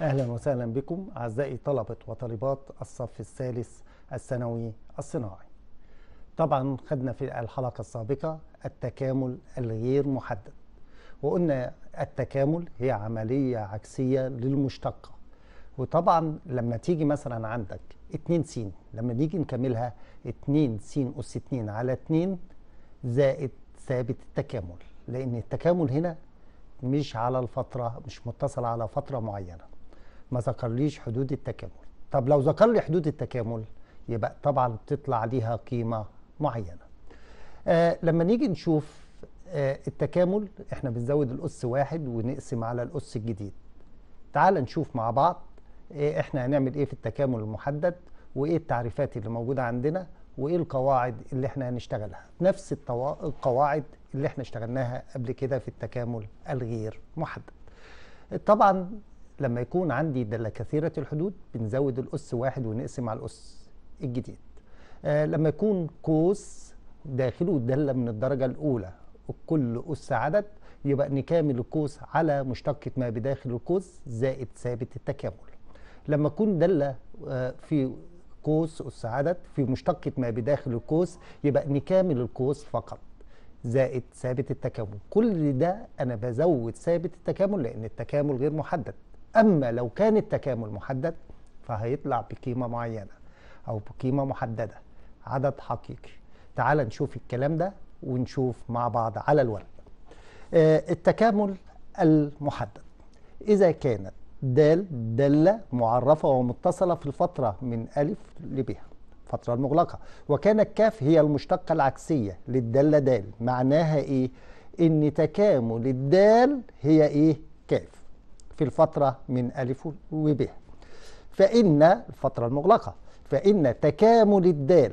أهلا وسهلا بكم أعزائي طلبة وطالبات الصف الثالث الثانوي الصناعي طبعا خدنا في الحلقة السابقة التكامل الغير محدد وقلنا التكامل هي عملية عكسية للمشتقة وطبعا لما تيجي مثلا عندك 2 س لما نيجي نكملها 2 س أس 2 على 2 زائد ثابت التكامل لأن التكامل هنا مش على الفترة مش متصل على فترة معينة ما ذكرليش حدود التكامل طب لو ذكر لي حدود التكامل يبقى طبعا بتطلع ليها قيمه معينه آه لما نيجي نشوف آه التكامل احنا بنزود الاس واحد ونقسم على الاس الجديد تعال نشوف مع بعض إيه احنا هنعمل ايه في التكامل المحدد وايه التعريفات اللي موجوده عندنا وايه القواعد اللي احنا هنشتغلها نفس التوا... القواعد اللي احنا اشتغلناها قبل كده في التكامل الغير محدد طبعا لما يكون عندي دالة كثيرة الحدود بنزود الأس واحد ونقسم على الأس الجديد آه لما يكون قوس داخله دالة من الدرجة الأولى وكل أس عدد يبقى نكامل القوس على مشتقة ما بداخل القوس زائد ثابت التكامل لما يكون دالة آه في قوس أس عدد في مشتقة ما بداخل القوس يبقى نكامل القوس فقط زائد ثابت التكامل كل ده أنا بزود ثابت التكامل لأن التكامل غير محدد أما لو كان التكامل محدد فهيطلع بقيمة معينة أو بقيمة محددة عدد حقيقي تعال نشوف الكلام ده ونشوف مع بعض على الورق آه، التكامل المحدد إذا كانت د دالة معرفة ومتصلة في الفترة من ألف لبها الفترة المغلقة وكان الكاف هي المشتقة العكسية للدالة دال معناها إيه؟ إن تكامل الدال هي إيه؟ كاف في الفترة من ألف وب فإن الفترة المغلقة فإن تكامل الدال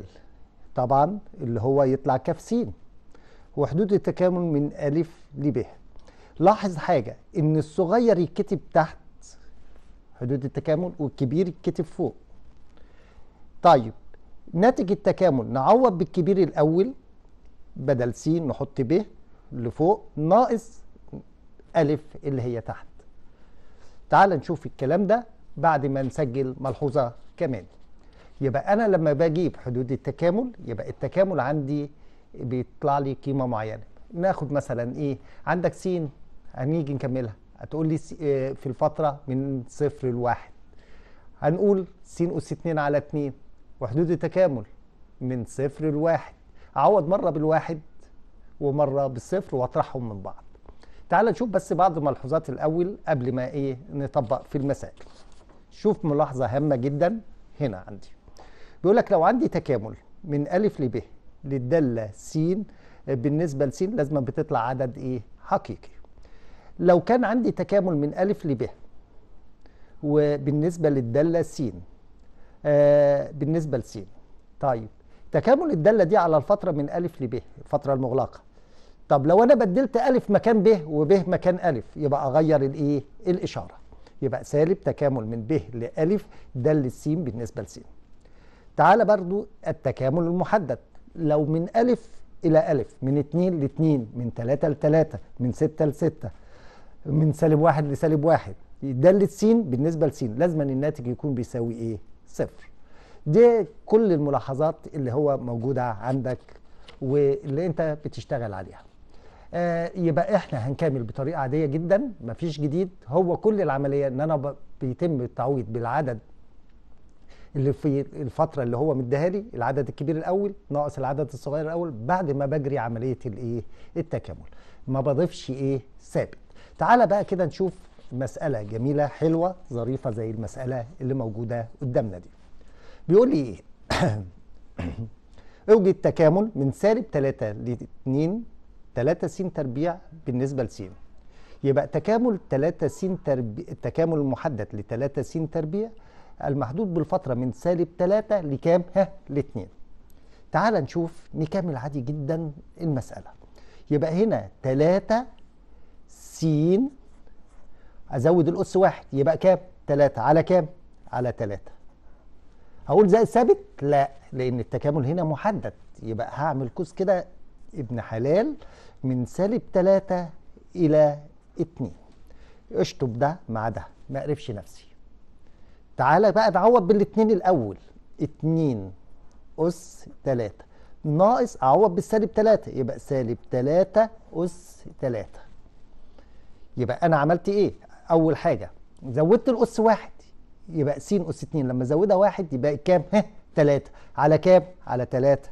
طبعا اللي هو يطلع كاف سين وحدود التكامل من ألف لب لاحظ حاجة إن الصغير يتكتب تحت حدود التكامل والكبير يتكتب فوق طيب ناتج التكامل نعوض بالكبير الأول بدل سين نحط ب لفوق ناقص ألف اللي هي تحت تعال نشوف الكلام ده بعد ما نسجل ملحوظة كمان يبقى أنا لما بجيب حدود التكامل يبقى التكامل عندي بيطلع لي قيمة معينة ناخد مثلا إيه عندك س هنيجي نكملها هتقول لي آه، في الفترة من صفر لواحد هنقول س أس 2 على 2 وحدود التكامل من صفر لواحد أعوض مرة بالواحد ومرة بالصفر وأطرحهم من بعض تعال نشوف بس بعض الملحوظات الأول قبل ما إيه نطبق في المسائل شوف ملاحظة هامة جدا هنا عندي بيقول لك لو عندي تكامل من ألف ب للدالة س بالنسبة لس لازم بتطلع عدد إيه حقيقي لو كان عندي تكامل من ألف ب وبالنسبة للدالة س آه بالنسبة لس طيب تكامل الدالة دي على الفترة من ألف ب الفترة المغلقة طب لو انا بدلت الف مكان ب وب مكان الف يبقى اغير الايه الاشاره يبقى سالب تكامل من ب لالف ده للسين بالنسبه لسين تعال برضو التكامل المحدد لو من الف الى الف من اتنين لاتنين من تلاتة لتلاتة من ستة لستة من سالب واحد لسالب واحد ده س بالنسبه لس لازما الناتج يكون بيساوي ايه صفر دي كل الملاحظات اللي هو موجوده عندك واللي انت بتشتغل عليها آه، يبقى احنا هنكمل بطريقه عاديه جدا مفيش جديد هو كل العمليه ان انا بيتم التعويض بالعدد اللي في الفتره اللي هو مديها لي العدد الكبير الاول ناقص العدد الصغير الاول بعد ما بجري عمليه الايه التكامل ما بضيفش ايه ثابت تعالى بقى كده نشوف مساله جميله حلوه ظريفه زي المساله اللي موجوده قدامنا دي بيقول لي ايه اوجد تكامل من سالب 3 ل 2 3 س تربيع بالنسبة س يبقى تكامل 3 س تربيع التكامل المحدد ل 3 س تربيع المحدود بالفترة من سالب 3 لكام؟ ها 2 تعال نشوف نكمل عادي جدا المسألة يبقى هنا 3 س أزود الأس واحد يبقى كام؟ 3 على كام؟ على 3 هقول زائد ثابت؟ لا لأن التكامل هنا محدد يبقى هعمل قوس كده ابن حلال من سالب 3 إلى 2 اشطب ده مع ده ما اقرفش نفسي تعالى بقى نعوض بالاتنين الأول 2 أس 3 ناقص أعوض بالسالب 3 يبقى سالب 3 أس 3 يبقى أنا عملت إيه؟ أول حاجة زودت الأس واحد يبقى س أس 2 لما أزودها واحد يبقى كام؟ 3 على كام؟ على 3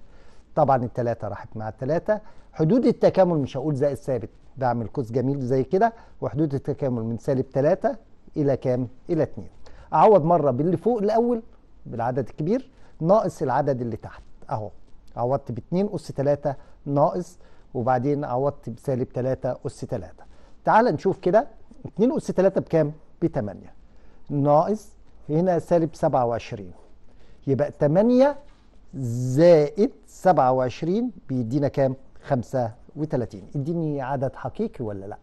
طبعا التلاتة راحت مع التلاتة حدود التكامل مش هقول زائد ثابت بعمل قوس جميل زي كده وحدود التكامل من سالب تلاتة إلى كام؟ إلى اتنين أعوض مرة باللي فوق الأول بالعدد الكبير ناقص العدد اللي تحت أهو عوضت باتنين أس تلاتة ناقص وبعدين عوضت بسالب تلاتة أس 3 تعال نشوف كده 2 أس 3 بكام؟ بتمانية 8 ناقص هنا سالب 27 يبقى 8 زائد 27 بيدينا كام 35 اديني عدد حقيقي ولا لا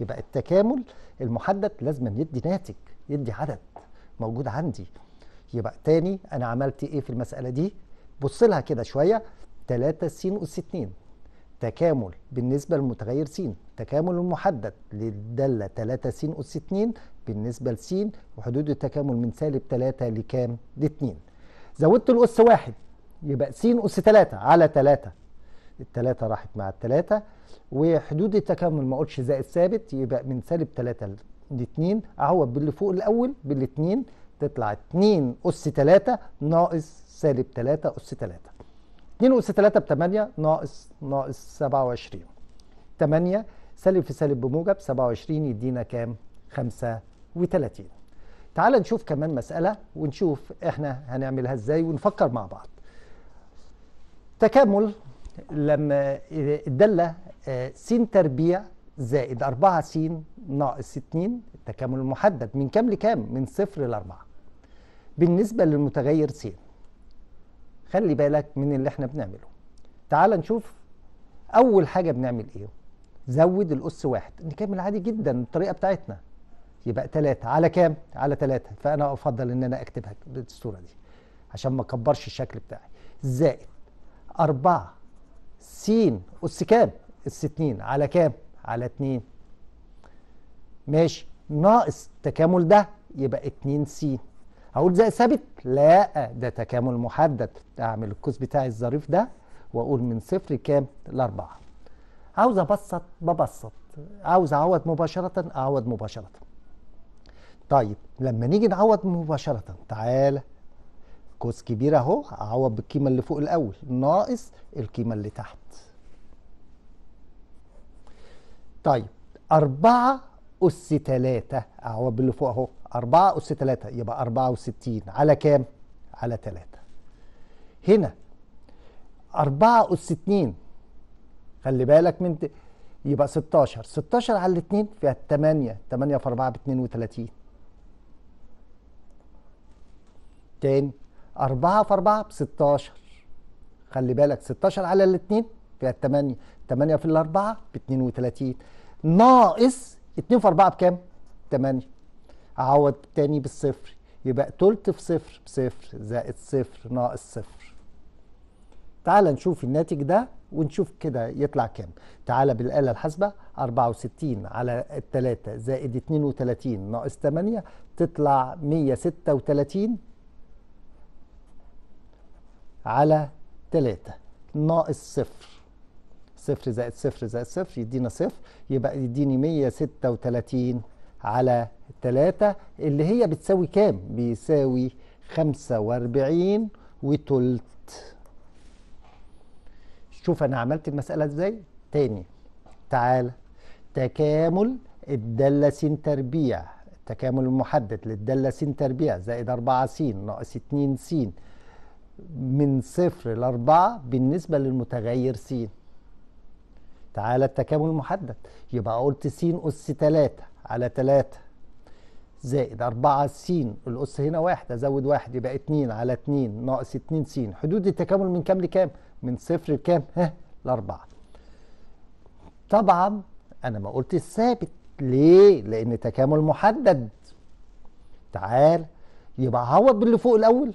يبقى التكامل المحدد لازم يدي ناتج يدي عدد موجود عندي يبقى تاني انا عملت ايه في المساله دي بص لها كده شويه 3 س اس 2 تكامل بالنسبه للمتغير س تكامل المحدد للداله 3 س اس 2 بالنسبه لس وحدود التكامل من سالب 3 لكام ل 2 زودت الاس واحد يبقى س أس 3 على 3 3 راحت مع 3 وحدود التكامل ما قلتش زائد ثابت يبقى من سالب ل لاتنين أعوض باللي فوق الأول بالاتنين تطلع اتنين أس 3 ناقص سالب 3 أس 3 اتنين أس ب بتمانية ناقص ناقص سبعة وعشرين تمانية سالب في سالب بموجب سبعة وعشرين يدينا كام؟ خمسة وتلاتين تعال نشوف كمان مسألة ونشوف احنا هنعملها ازاي ونفكر مع بعض تكامل لما الدالة آه، س تربيع زائد 4 س ناقص 2 التكامل المحدد من كام لكام؟ من صفر ل 4 بالنسبة للمتغير س خلي بالك من اللي احنا بنعمله تعال نشوف أول حاجة بنعمل إيه زود الأس واحد نكمل عادي جدا الطريقة بتاعتنا يبقى 3 على كام؟ على 3 فأنا أفضل إن أنا أكتبها بالصورة دي عشان ما أكبرش الشكل بتاعي زائد أربعة سين أس كام؟ أس اتنين على كام؟ على اتنين ماشي ناقص التكامل ده يبقى اتنين سين هقول زائد ثابت؟ لا ده تكامل محدد أعمل القوس بتاعي الظريف ده وأقول من صفر كام؟ لأربعة عاوز أبسط ببسط عاوز أعوض مباشرة أعوض مباشرة طيب لما نيجي نعوض مباشرة تعالى كوز كبير اهو هعوض بالقيمه اللي فوق الاول ناقص القيمه اللي تحت طيب 4 أس 3 اعوض باللي فوق أهو 4 أس 3 يبقى 64 على كام؟ على 3 هنا 4 أس 2 خلي بالك من ت... يبقى 16 16 على 2 فيها 8 8 في 4 ب 32 تاني 4 في 4 ب 16 خلي بالك 16 على الاثنين فيها 8 8 في الأربعة ب 32 ناقص 2 في 4 بكام؟ 8 أعوض تاني بالصفر يبقى تلت في صفر بصفر زائد صفر ناقص صفر تعال نشوف الناتج ده ونشوف كده يطلع كام تعال بالآلة الحاسبة 64 على 3 زائد 32 ناقص 8 تطلع 136 على 3 ناقص صفر صفر زائد صفر زائد صفر يدينا صفر يبقى يديني 136 على 3 اللي هي بتساوي كام؟ بيساوي 45 وتلت شوف انا عملت المسألة ازاي؟ تاني تعال تكامل الدالة س تربيع التكامل المحدد للدالة س تربيع زائد 4 س ناقص 2 س من صفر لأربعة بالنسبة للمتغير س تعالى التكامل المحدد يبقى قلت س أس 3 على 3 زائد 4 س الأس هنا واحد أزود واحد يبقى 2 على 2 ناقص 2 س حدود التكامل من كام لكام؟ من صفر لكام؟ ها لأربعة طبعا أنا ما قلت الثابت ليه؟ لأن تكامل محدد تعال يبقى هعوض باللي فوق الأول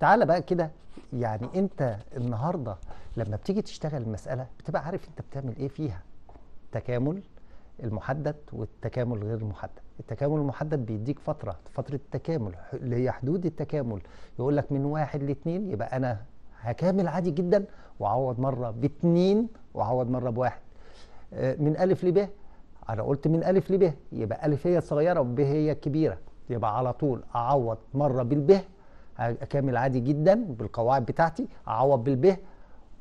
تعالى بقى كده يعني انت النهارده لما بتيجي تشتغل المساله بتبقى عارف انت بتعمل ايه فيها تكامل المحدد والتكامل غير المحدد التكامل المحدد بيديك فتره فتره التكامل اللي هي حدود التكامل يقول لك من واحد لاثنين يبقى انا هكامل عادي جدا واعوض مره باثنين واعوض مره بواحد آه، من الف لب انا قلت من الف لب يبقى الف هي الصغيره وب هي الكبيره يبقى على طول اعوض مره بالب اكمل عادي جدا بالقواعد بتاعتي اعوض بالب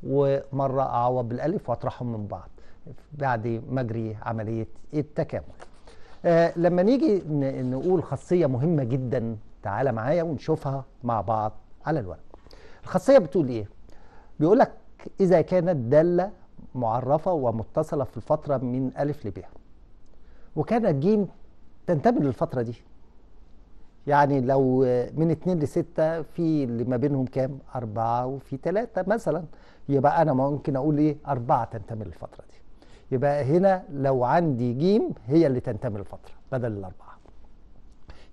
ومره اعوض بالالف واطرحهم من بعض بعد ما اجري عمليه التكامل آه لما نيجي نقول خاصيه مهمه جدا تعالى معايا ونشوفها مع بعض على الورق الخاصيه بتقول ايه بيقول لك اذا كانت داله معرفه ومتصله في الفتره من الف لبها وكانت جيم تنتمي للفتره دي يعني لو من اتنين لستة في اللي ما بينهم كام أربعة وفي تلاتة مثلا يبقى أنا ممكن أقول إيه أربعة تنتمي للفترة دي يبقى هنا لو عندي جيم هي اللي تنتمي للفترة بدل الأربعة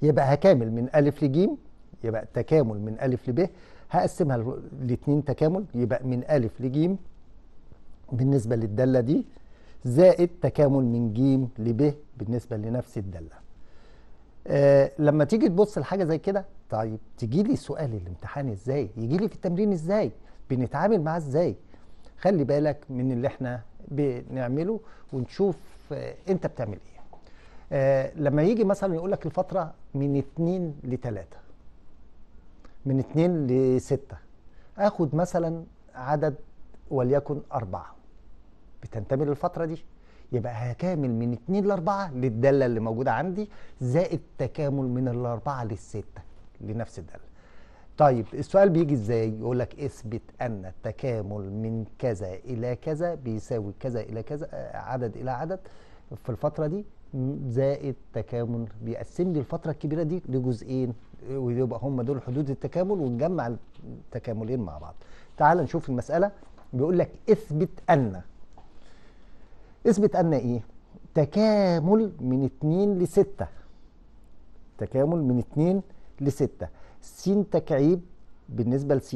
يبقى هكامل من ألف لجيم يبقى تكامل من ألف لب هقسمها لاتنين تكامل يبقى من ألف لجيم بالنسبة للدالة دي زائد تكامل من جيم لب بالنسبة لنفس الدالة آه لما تيجي تبص لحاجه زي كده طيب تيجي لي سؤال الامتحان ازاي يجي لي في التمرين ازاي بنتعامل معاه ازاي خلي بالك من اللي احنا بنعمله ونشوف آه انت بتعمل ايه آه لما يجي مثلا يقول لك الفتره من 2 ل 3 من 2 ل 6 اخد مثلا عدد وليكن أربعة بتنتمي للفترة دي يبقى هكامل من 2 ل 4 للداله اللي موجوده عندي زائد تكامل من الاربعه للسته لنفس الداله. طيب السؤال بيجي ازاي؟ يقول لك اثبت ان التكامل من كذا الى كذا بيساوي كذا الى كذا آه، عدد الى عدد في الفتره دي زائد تكامل بيقسم لي الفتره الكبيره دي لجزئين ويبقى هم دول حدود التكامل ونجمع التكاملين مع بعض. تعال نشوف المساله بيقول لك اثبت ان اثبت ان ايه تكامل من 2 ل 6 تكامل من 2 ل 6 س تكعيب بالنسبه لس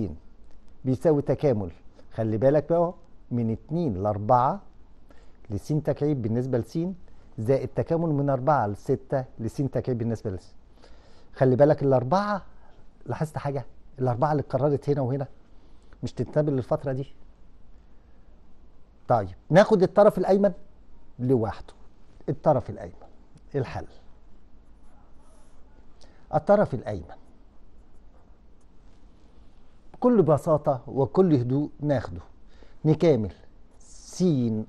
بيساوي تكامل خلي بالك بقى من 2 ل 4 لس تكعيب بالنسبه لس زائد تكامل من 4 ل 6 لس تكعيب بالنسبه لس خلي بالك الاربعه لاحظت حاجه الاربعه اللي اتكررت هنا وهنا مش تنتبه للفتره دي طيب ناخد الطرف الايمن لوحده الطرف الايمن الحل الطرف الايمن بكل بساطة وكل هدوء ناخده نكامل س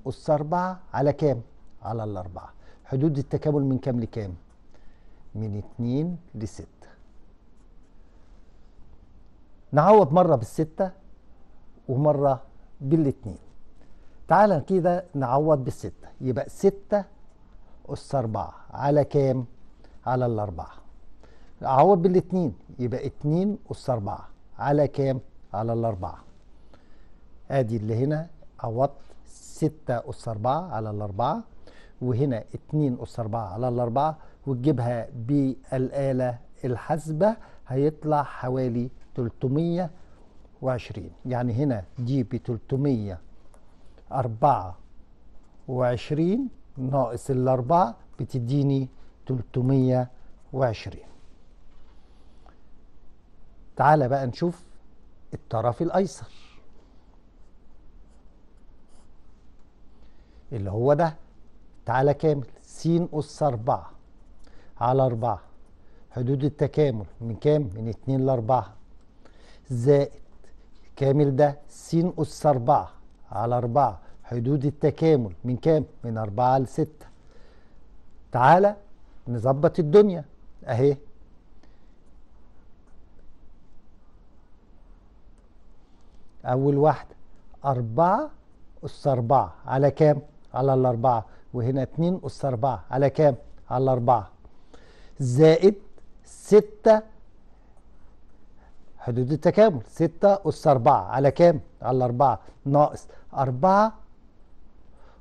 أس أربعة على كام؟ على الأربعة حدود التكامل من كام لكام؟ من اتنين لستة نعوض مرة بالستة ومرة بالاتنين تعالى كده نعوض بالستة يبقى ستة أس أربعة على كام؟ على الأربعة أعوض بالاتنين يبقى اتنين أس أربعة على كام؟ على الأربعة أدي اللي هنا عوضت ستة أس أربعة على الأربعة وهنا اتنين أس أربعة على الأربعة وتجيبها بالآلة الحاسبة هيطلع حوالي 320 يعني هنا دي ب 300 أربعة وعشرين ناقص الأربعة بتديني تلتمية وعشرين تعال بقى نشوف الطرف الأيسر اللي هو ده تعالى كامل س أس أربعة على أربعة حدود التكامل من كام؟ من اتنين لأربعة زائد كامل ده س أس أربعة على 4 حدود التكامل من كام؟ من 4 ل 6 تعالى نظبط الدنيا اهي اول واحدة 4 أس 4 على كام؟ على الأربعة وهنا 2 أس 4 على كام؟ على الأربعة زائد 6 حدود التكامل 6 أس 4 على كام؟ على 4 ناقص 4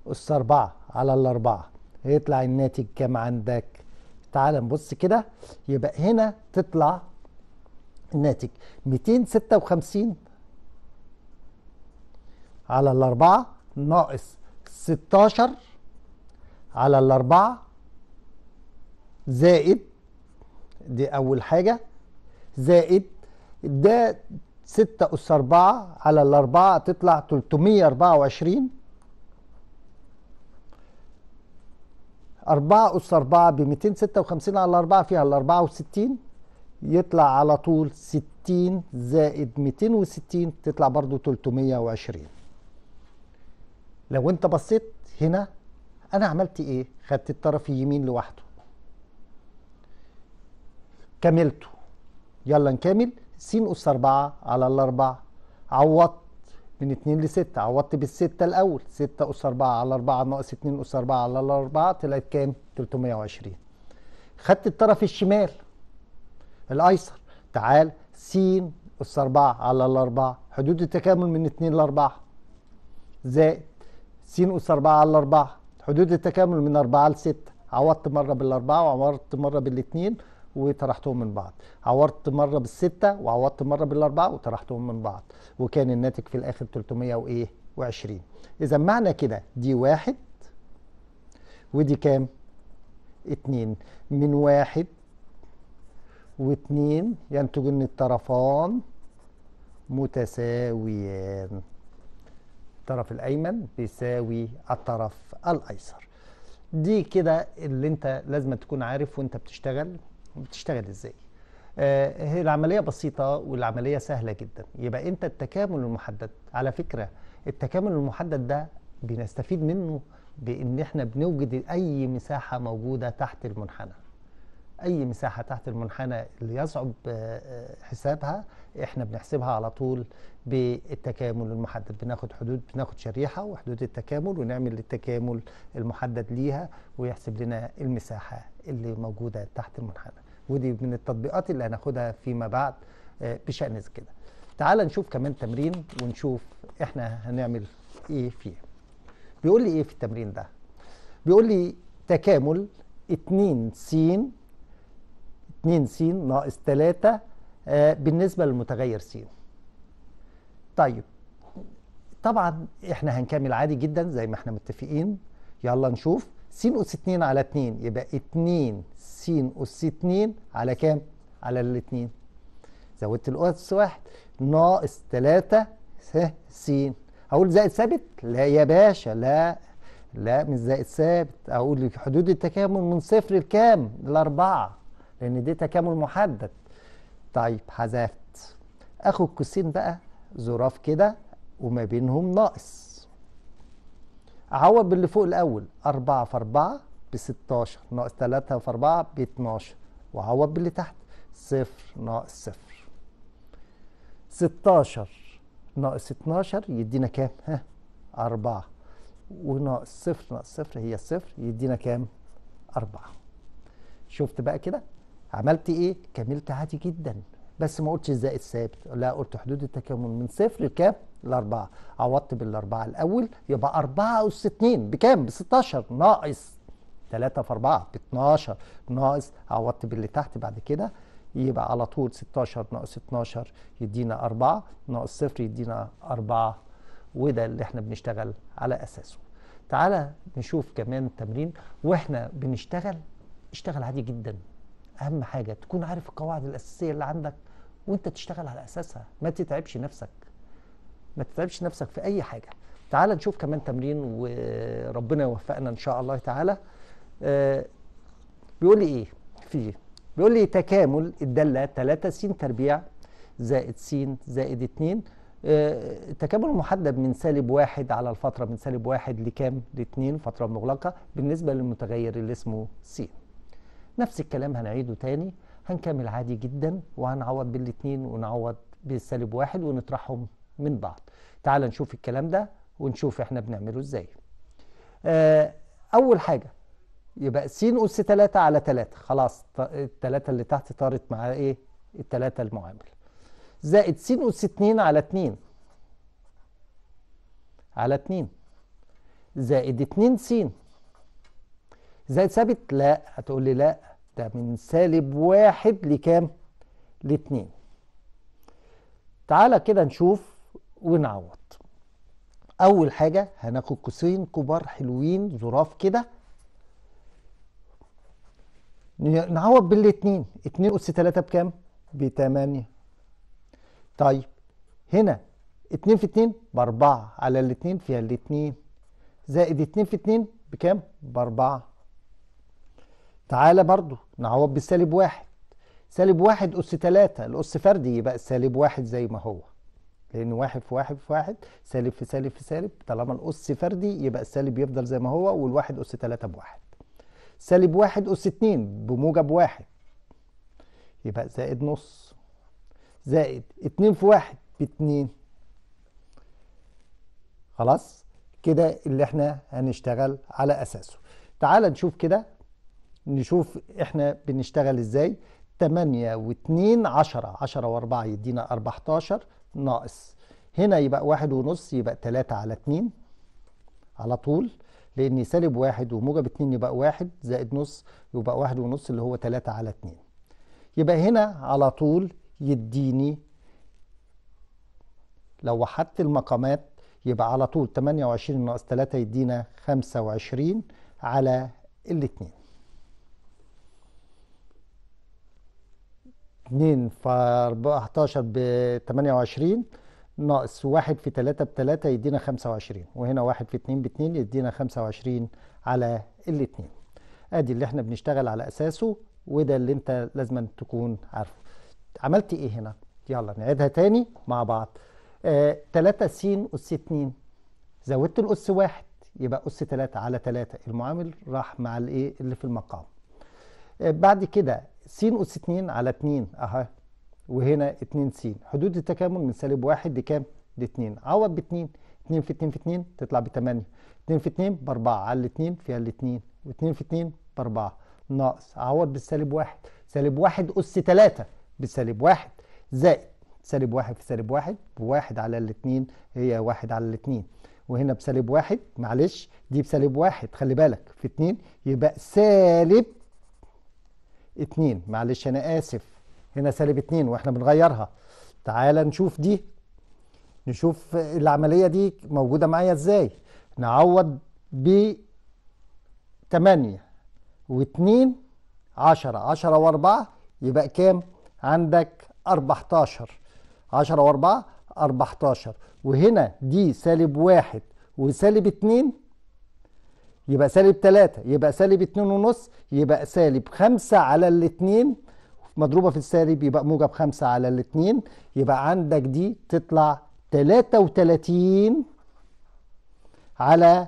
أس 4 على الأربعة هيطلع الناتج كام عندك؟ تعال نبص كده يبقى هنا تطلع الناتج 256 على الأربعة ناقص 16 على الأربعة زائد دي أول حاجة زائد ده 6 أس 4 على الأربعة تطلع 324 4 أس 4 ب 256 على الأربعة فيها ال 64 يطلع على طول 60 زائد 260 تطلع برضو 320 لو انت بصيت هنا انا عملت ايه خدت الطرف اليمين لوحده كملته يلا نكمل س أس 4 على الأربعة عوضت من 2 ل 6 عوضت 6 الأول 6 أس 4 على 4 ناقص 2 أس 4 على الأربعة طلعت كام؟ 320 خدت الطرف الشمال الأيسر تعال س أس 4 على الأربعة حدود التكامل من 2 ل 4 زائد س أس 4 على الأربعة حدود التكامل من 4 ل 6 عوضت مرة بالأربعة وعوضت مرة 2 وطرحتهم من بعض عورت مره بالسته وعوضت مره بالاربعه وطرحتهم من بعض وكان الناتج في الاخر 320 اذا معنى كده دي واحد ودي كام اتنين من واحد واتنين ينتج ان الطرفان متساويان الطرف الايمن بيساوي الطرف الايسر دي كده اللي انت لازم تكون عارف وانت بتشتغل بتشتغل ازاي آه، هي العملية بسيطة والعملية سهلة جدا يبقى انت التكامل المحدد على فكرة التكامل المحدد ده بنستفيد منه بان احنا بنوجد اي مساحة موجودة تحت المنحنى اي مساحة تحت المنحنى اللي يصعب آه، آه، حسابها احنا بنحسبها على طول بالتكامل المحدد بناخد حدود بناخد شريحة وحدود التكامل ونعمل التكامل المحدد ليها ويحسب لنا المساحة اللي موجودة تحت المنحنى ودي من التطبيقات اللي هناخدها فيما بعد آه، بشأن كده تعال نشوف كمان تمرين ونشوف احنا هنعمل ايه فيه بيقول لي ايه في التمرين ده بيقول لي تكامل 2 س 2 س ناقص 3 آه، بالنسبه للمتغير س طيب طبعا احنا هنكمل عادي جدا زي ما احنا متفقين يلا نشوف س أس 2 على 2 يبقى 2 س أس 2 على كام؟ على الاثنين زودت الأس واحد ناقص 3 س هقول زائد ثابت؟ لا يا باشا لا لا مش زائد ثابت أقول حدود التكامل من صفر لكام؟ لأربعة لأن دي تكامل محدد طيب حذفت آخد كوسين بقى ظراف كده وما بينهم ناقص اعوض باللي فوق الاول 4 في 4 ب 16 ناقص 3 في 4 ب 12 واعوض باللي تحت 0 ناقص 0 16 ناقص 12 يدينا كام ها 4 وناقص 0 ناقص 0 هي 0 يدينا كام 4 شفت بقى كده عملت ايه كملت عادي جدا بس ما قلتش الزائد الثابت لا قلت حدود التكامل من صفر لكام؟ لأربعة عوضت بالأربعة الأول يبقى أربعة أس اتنين بكام؟ ب 16 ناقص 3 في 4 ب 12 ناقص عوضت باللي تحت بعد كده يبقى على طول 16 ناقص 12 يدينا 4 ناقص صفر يدينا 4 وده اللي احنا بنشتغل على أساسه تعالى نشوف كمان تمرين واحنا بنشتغل اشتغل عادي جدا اهم حاجه تكون عارف القواعد الاساسيه اللي عندك وانت تشتغل على اساسها ما تتعبش نفسك ما تتعبش نفسك في اي حاجه تعال نشوف كمان تمرين وربنا يوفقنا ان شاء الله تعالى آه بيقول لي ايه في بيقول لي تكامل الداله 3 س تربيع زائد س زائد 2 التكامل آه، محدد من سالب واحد على الفتره من سالب واحد لكام لاثنين فتره مغلقه بالنسبه للمتغير اللي اسمه س نفس الكلام هنعيده تاني هنكمل عادي جدا وهنعوض بالاثنين ونعوض بالسالب واحد ونطرحهم من بعض تعال نشوف الكلام ده ونشوف احنا بنعمله ازاي آه، اول حاجة يبقى س أس 3 على 3 خلاص الثلاثة اللي تحت طارت مع ايه الثلاثة المعامل زائد س أس 2 على 2 على 2 زائد 2 س زائد ثابت لا هتقول لي لا ده من سالب واحد لكام لاتنين تعالى كده نشوف ونعوض اول حاجة هناخد قوسين كبار حلوين ظراف كده نعوض بالاتنين اتنين اس تلاتة بكام بتمانية طيب هنا اتنين في اتنين باربعة على الاتنين فيها الاتنين زائد اتنين في اتنين بكام باربعة تعالى برضو نعوض بسالب واحد سالب واحد أس تلاتة الأس فردي يبقى السالب واحد زي ما هو لأن واحد في واحد في واحد سالب في سالب في سالب طالما الأس فردي يبقى السالب يفضل زي ما هو والواحد أس تلاتة بواحد سالب واحد أس اتنين بموجب واحد يبقى زائد نص زائد اتنين في واحد باتنين خلاص كده اللي احنا هنشتغل على أساسه تعال نشوف كده نشوف احنا بنشتغل ازاي 8 و2 10 10 و4 يدينا 14 ناقص هنا يبقى 1 ونص يبقى 3 على 2 على طول لان سالب 1 وموجب 2 يبقى 1 زائد نص يبقى 1 ونص اللي هو 3 على 2 يبقى هنا على طول يديني لو وحدت المقامات يبقى على طول 28 ناقص 3 يدينا 25 على الاثنين 2 في 14 ب 28 ناقص 1 في 3 ب 3 يدينا 25 وهنا 1 في 2 ب 2 يدينا 25 على الاثنين ادي اللي احنا بنشتغل على اساسه وده اللي انت لازم تكون عارفه عملت ايه هنا يلا نعيدها تاني مع بعض آه 3 س اس 2 زودت الاس 1 يبقى اس 3 على 3 المعامل راح مع الايه اللي في المقام آه بعد كده س أس 2 على 2 أهي وهنا 2 س حدود التكامل من سالب 1 لكام؟ ل 2 عوض ب 2 2 في 2 في 2 تطلع ب 8 2 في 2 ب 4 على 2 فيها ال 2 و2 في 2 ب 4 ناقص عوض بالسالب 1 سالب 1 أس 3 بسالب 1 زائد سالب 1 في سالب 1 1 على ال 2 هي 1 على ال 2 وهنا بسالب 1 معلش دي بسالب 1 خلي بالك في 2 يبقى سالب 2 معلش انا اسف هنا سالب 2 واحنا بنغيرها تعالى نشوف دي نشوف العمليه دي موجوده معايا ازاي نعوض ب 8 و2 10 10 و4 يبقى كام عندك 14 10 و4 14 وهنا دي سالب واحد وسالب اتنين يبقى سالب 3 يبقى سالب 2.5 يبقى سالب 5 على الاتنين مضروبة في السالب يبقى موجب 5 على الاتنين يبقى عندك دي تطلع 33 على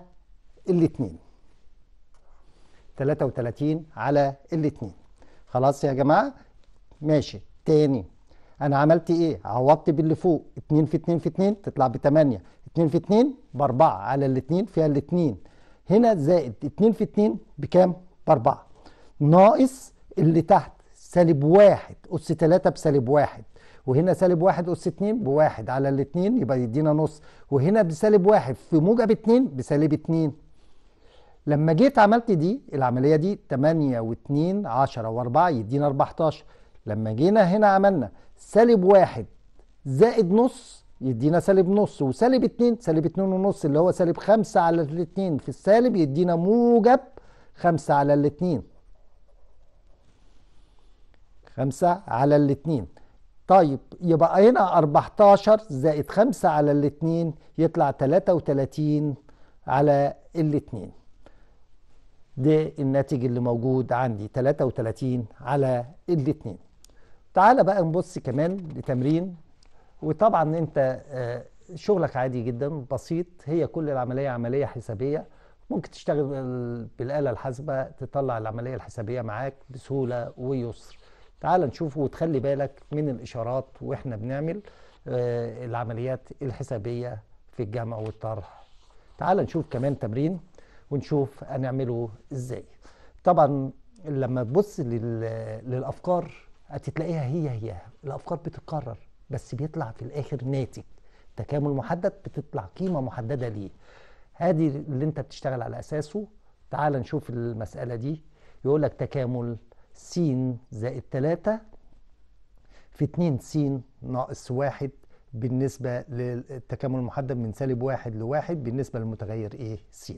الاتنين 33 على الاتنين خلاص يا جماعة ماشي تاني انا عملت ايه عوضت باللي فوق 2 في 2 في 2 تطلع ب 8 2 في 2 ب 4 على الاتنين فيها الاتنين هنا زائد 2 في 2 بكام؟ ب 4 ناقص اللي تحت سالب 1 أس 3 بسالب 1 وهنا سالب 1 أس 2 ب 1 على ال 2 يبقى يدينا نص وهنا بسالب 1 في موجب 2 بسالب 2 لما جيت عملت دي العملية دي 8 و2 10 و4 يدينا 14 لما جينا هنا عملنا سالب 1 زائد نص يدينا سالب نص وسالب اتنين سالب اتنين ونص اللي هو سالب خمسة على الاتنين في السالب يدينا موجب خمسة على الاتنين خمسة على الاتنين طيب يبقى هنا 14 زائد 5 على الاتنين يطلع 33 على الاتنين ده الناتج اللي موجود عندي 33 على الاتنين تعال بقى نبص كمان لتمرين وطبعا انت آه، شغلك عادي جدا بسيط هي كل العمليه عمليه حسابيه ممكن تشتغل بالاله الحاسبه تطلع العمليه الحسابيه معاك بسهوله ويسر تعال نشوف وتخلي بالك من الاشارات واحنا بنعمل آه، العمليات الحسابيه في الجمع والطرح تعال نشوف كمان تمرين ونشوف هنعمله ازاي طبعا لما تبص للافكار هتلاقيها هي هي الافكار بتتكرر بس بيطلع في الاخر ناتج تكامل محدد بتطلع قيمه محدده ليه ادي اللي انت بتشتغل على اساسه تعال نشوف المساله دي يقول لك تكامل س زائد 3 في 2 س ناقص 1 بالنسبة للتكامل المحدد من سالب 1 ل 1 بالنسبة للمتغير ايه س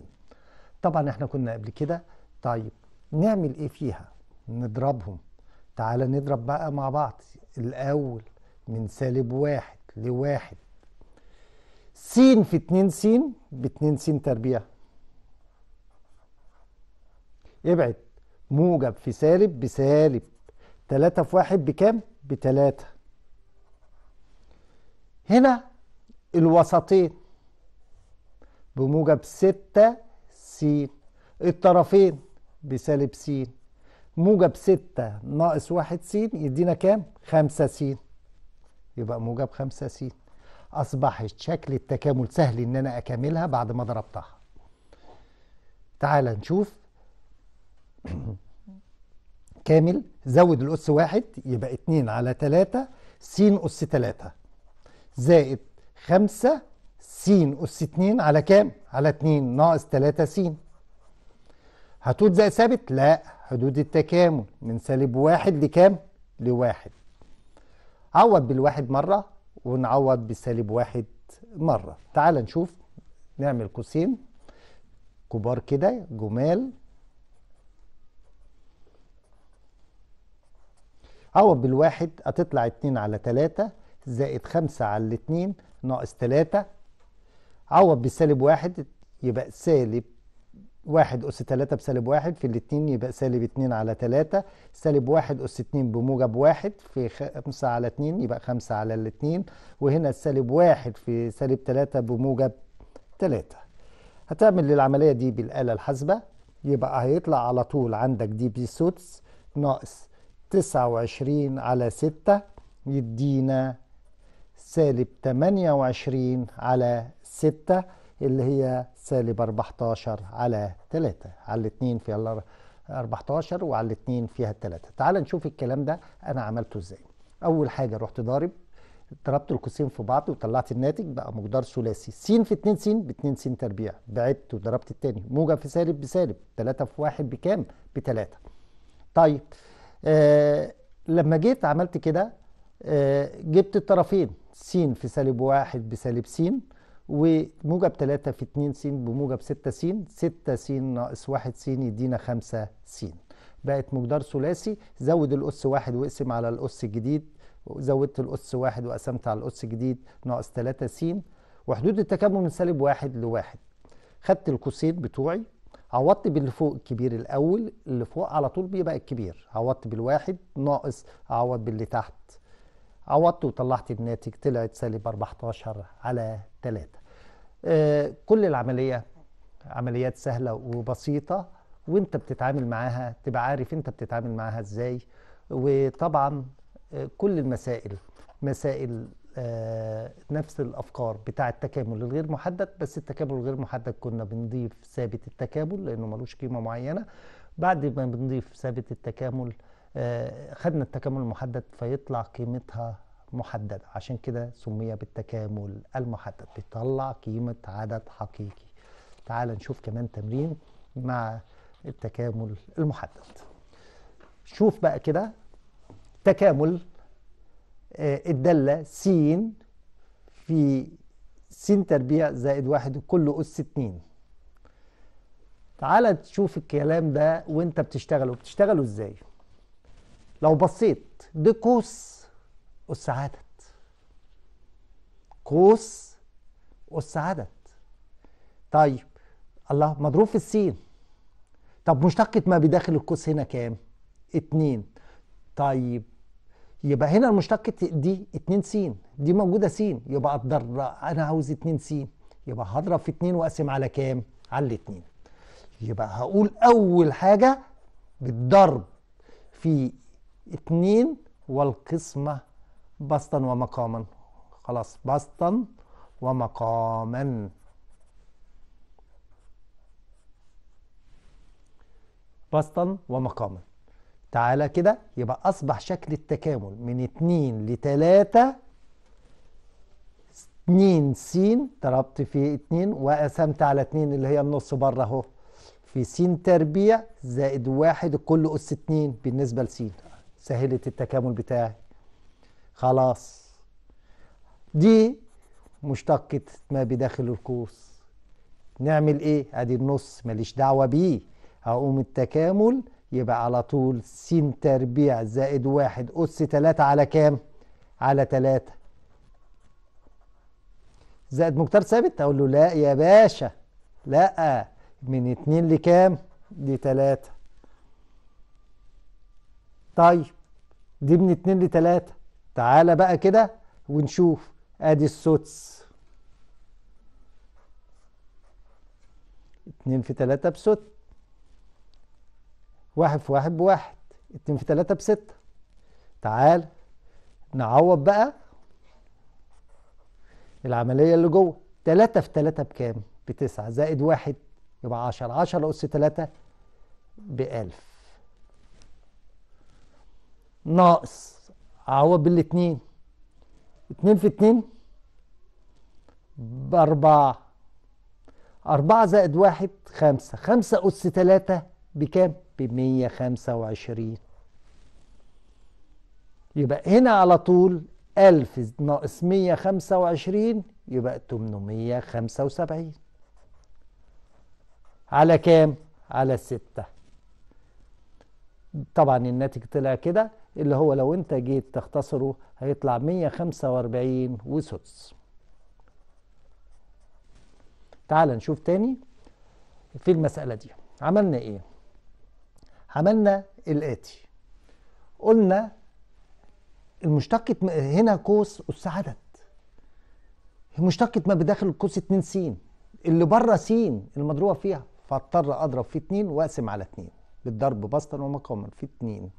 طبعا احنا كنا قبل كده طيب نعمل ايه فيها نضربهم تعال نضرب بقى مع بعض الاول من سالب واحد لواحد س في 2 س ب 2 س تربيع ابعد موجب في سالب بسالب 3 في 1 بكام؟ ب 3 هنا الوسطين بموجب 6 س الطرفين بسالب س موجب 6 ناقص 1 س يدينا كام؟ 5 س يبقى موجب 5 س أصبحت شكل التكامل سهل إن أنا أكملها بعد ما ضربتها تعال نشوف كامل زود الأس واحد يبقى 2 على 3 س أس 3 زائد 5 س أس 2 على كام؟ على 2 ناقص 3 س هتود زائد ثابت؟ لا حدود التكامل من سالب واحد لكام؟ لواحد عوض بالواحد مرة ونعوض بالسالب واحد مرة تعال نشوف نعمل قوسين كبار كده جمال عوض بالواحد هتطلع اتنين على تلاتة زائد خمسة على الاتنين ناقص تلاتة عوض بالسالب واحد يبقى سالب واحد أس تلاتة بسالب واحد في الاتنين يبقى سالب اتنين على تلاتة سالب واحد أس اتنين بموجب واحد في خمسة على اتنين يبقى خمسة على الاتنين وهنا سالب واحد في سالب تلاتة بموجب تلاتة هتعمل العملية دي بالآلة الحاسبة يبقى هيطلع على طول عندك دي بي سوتس ناقص تسعة وعشرين على ستة يدينا سالب تمانية وعشرين على ستة اللي هي سالب 14 على 3 على الاثنين فيها 14 وعلى الاثنين فيها 3 تعال نشوف الكلام ده انا عملته ازاي اول حاجه رحت ضارب ضربت القوسين في بعض وطلعت الناتج بقى مقدار ثلاثي س في 2 س ب 2 س تربيع بعدت وضربت الثاني موجب في سالب بسالب 3 في 1 بكام ب 3 طيب آه لما جيت عملت كده آه جبت الطرفين س في سالب 1 بسالب س وموجب 3 في 2 س بموجب 6 س 6 س ناقص 1 س يدينا 5 س بقت مقدار ثلاثي زود الأس واحد واقسم على الأس الجديد زودت الأس واحد وقسمت على الأس الجديد ناقص 3 س وحدود التكامل من سالب واحد 1 خدت القوسين بتوعي عوضت باللي فوق الكبير الأول اللي فوق على طول بيبقى الكبير عوضت بالواحد ناقص أعوض باللي تحت عوضت وطلعت الناتج طلعت سالب 14 على 3 آه، كل العملية عمليات سهلة وبسيطة وانت بتتعامل معاها تبقى عارف انت بتتعامل معاها ازاي وطبعا آه، كل المسائل مسائل آه، نفس الافكار بتاع التكامل الغير محدد بس التكامل الغير محدد كنا بنضيف ثابت التكامل لانه ملوش قيمه معينه بعد ما بنضيف ثابت التكامل آه، خدنا التكامل المحدد فيطلع قيمتها محددة عشان كده سمي بالتكامل المحدد بيطلع قيمة عدد حقيقي تعال نشوف كمان تمرين مع التكامل المحدد شوف بقى كده تكامل آه، الدالة س في س تربيع زائد واحد كله أس اتنين تعال تشوف الكلام ده وانت بتشتغله بتشتغله ازاي لو بصيت دي قوس قوس عدد قوس قوس عدد طيب الله مضروب في السين طب مشتقة ما بداخل القوس هنا كام؟ اتنين طيب يبقى هنا المشتقة دي اتنين سين دي موجودة سين يبقى اضرب أنا عاوز اتنين سين يبقى هضرب في اتنين وأقسم على كام؟ على الاتنين يبقى هقول أول حاجة بالضرب في اتنين والقسمة بسطا ومقاما خلاص بسطا ومقاما بسطا ومقاما تعالى كده يبقى أصبح شكل التكامل من اتنين لتلاتة اتنين س ضربت في اتنين وقسمت على اتنين اللي هي النص بره اهو في س تربيع زائد واحد كل أس اتنين بالنسبة لس سهلت التكامل بتاعي خلاص دي مشتقة ما بداخل القوس نعمل ايه ادي النص ماليش دعوة بيه هقوم التكامل يبقى على طول س تربيع زائد واحد أس تلاتة على كام على تلاتة زائد مقدار ثابت اقول له لا يا باشا لا من اتنين لكام لتلاتة طيب دي من اتنين لتلاتة تعالى بقى كده ونشوف ادي السدس اتنين في تلاتة بست واحد في واحد بواحد اتنين في تلاتة بستة تعال نعوض بقى العملية اللي جوه تلاتة في تلاتة بكام؟ بتسعة زائد واحد يبقى عشرة عشرة أس تلاتة بألف ناقص عوض آه، بالاتنين اتنين في اتنين باربعة أربعة زائد واحد خمسة خمسة أس تلاتة بكام؟ بمية خمسة وعشرين يبقى هنا على طول ألف ناقص مية خمسة وعشرين يبقى تمنمية خمسة وسبعين على كام؟ على ستة طبعا الناتج طلع كده اللي هو لو انت جيت تختصره هيطلع 145 وسدس تعال نشوف تاني في المسألة دي عملنا ايه عملنا الآتي قلنا المشتقة هنا كوس أس عدد مشتقة ما بداخل الكوس 2 س اللي بره س المضروبة فيها فاضطر أضرب في 2 وأقسم على 2 بالضرب بسطا ومقاما في 2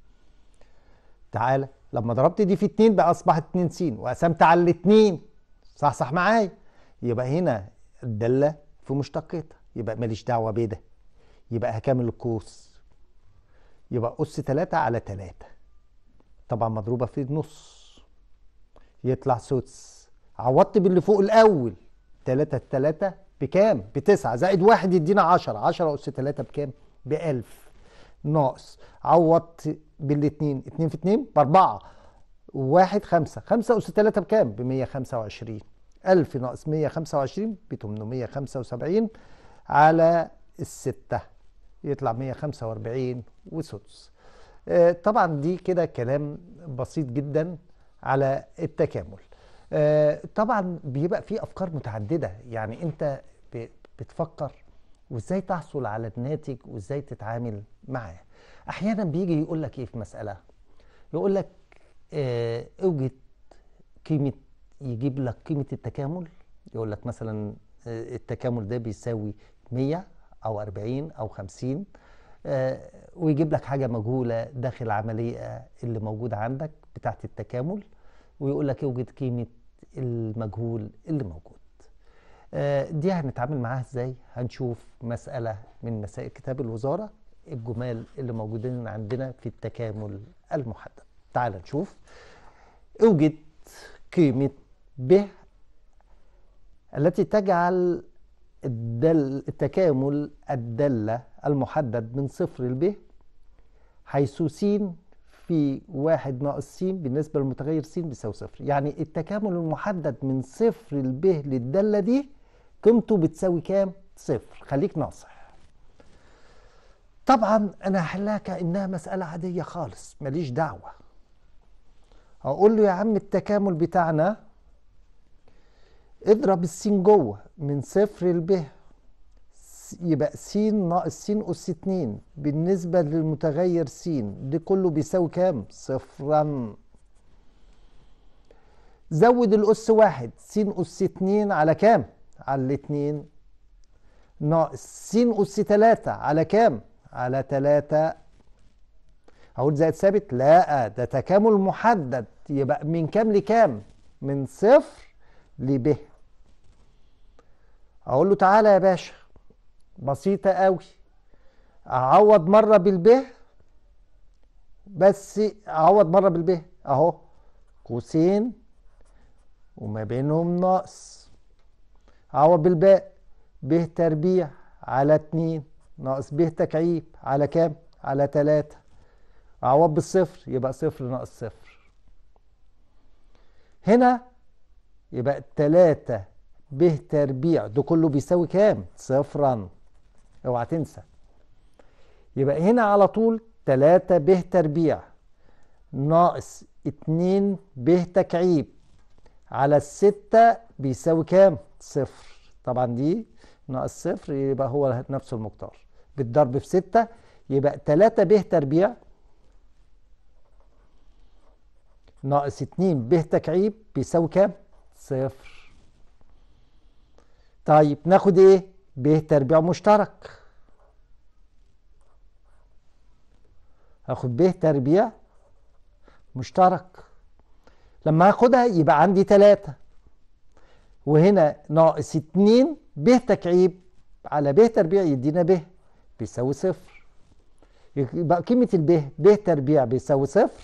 تعالى لما ضربت دي في 2 بقى اصبحت 2 س وقسمت على الاثنين صح صح معايا يبقى هنا الداله في مشتقاتها يبقى ماليش دعوه بيه ده يبقى هكمل القوس يبقى اس 3 على 3 طبعا مضروبه في النص يطلع سدس عوضت باللي فوق الاول 3 3 بكام؟ بتسعة زائد واحد يدينا 10 10 أس 3 بكام؟ ب 1000 ناقص عوضت بالاتنين اتنين في اتنين باربعة واحد خمسة خمسة أس تلاتة بكام؟ بمية خمسة وعشرين ألف ناقص مية خمسة وعشرين بتمنمية خمسة وسبعين على الستة يطلع مية خمسة وأربعين وسدس آه، طبعا دي كده كلام بسيط جدا على التكامل آه، طبعا بيبقى في أفكار متعددة يعني أنت بتفكر وإزاي تحصل على الناتج وإزاي تتعامل معاه احيانا بيجي يقول لك ايه في مساله يقول لك اه اوجد قيمه يجيب لك قيمه التكامل يقول لك مثلا آه، التكامل ده بيساوي 100 او 40 او 50 اه ويجيب لك حاجه مجهوله داخل العمليه اللي موجوده عندك بتاعه التكامل ويقول لك اوجد قيمه المجهول اللي موجود آه، دي هنتعامل معاها ازاي هنشوف مساله من مسائل كتاب الوزاره الجمال اللي موجودين عندنا في التكامل المحدد تعال نشوف اوجد قيمة ب التي تجعل الدل التكامل الدالة المحدد من صفر ل ب حيث س في واحد ناقص س بالنسبة للمتغير س بيساوي صفر يعني التكامل المحدد من صفر ل ب للدالة دي قيمته بتساوي كام؟ صفر خليك ناصح طبعا انا هحلها كانها مساله عاديه خالص ماليش دعوه هقول له يا عم التكامل بتاعنا اضرب السين جوه من صفر ب يبقى س ناقص س أس 2 بالنسبة للمتغير س ده كله بيساوي كام؟ صفرا زود الأس واحد س أس 2 على كام؟ على الاثنين ناقص س أس 3 على كام؟ على 3 هقول زائد ثابت لا ده تكامل محدد يبقى من كام لكام من صفر ل ب اقول له تعالى يا باشا بسيطه قوي اعوض مره بالب بس اعوض مره بالب اهو قوسين وما بينهم ناقص اعوض بالباء ب تربيع على اتنين ناقص ب تكعيب على كام؟ على 3 أعوض بالصفر يبقى صفر ناقص صفر هنا يبقى 3 ب تربيع ده كله بيساوي كام؟ صفرا اوعى تنسى يبقى هنا على طول 3 ب تربيع ناقص 2 ب تكعيب على الستة بيساوي كام؟ صفر طبعا دي ناقص صفر يبقى هو نفس المقدار بالضرب في 6 يبقى 3 ب تربيع ناقص 2 ب تكعيب بيساوي كام؟ صفر طيب ناخد ايه؟ ب تربيع مشترك هاخد ب تربيع مشترك لما هاخدها يبقى عندي 3 وهنا ناقص 2 ب تكعيب على ب تربيع يدينا ب بيساوي صفر يبقى قيمة الب ب تربيع بيساوي صفر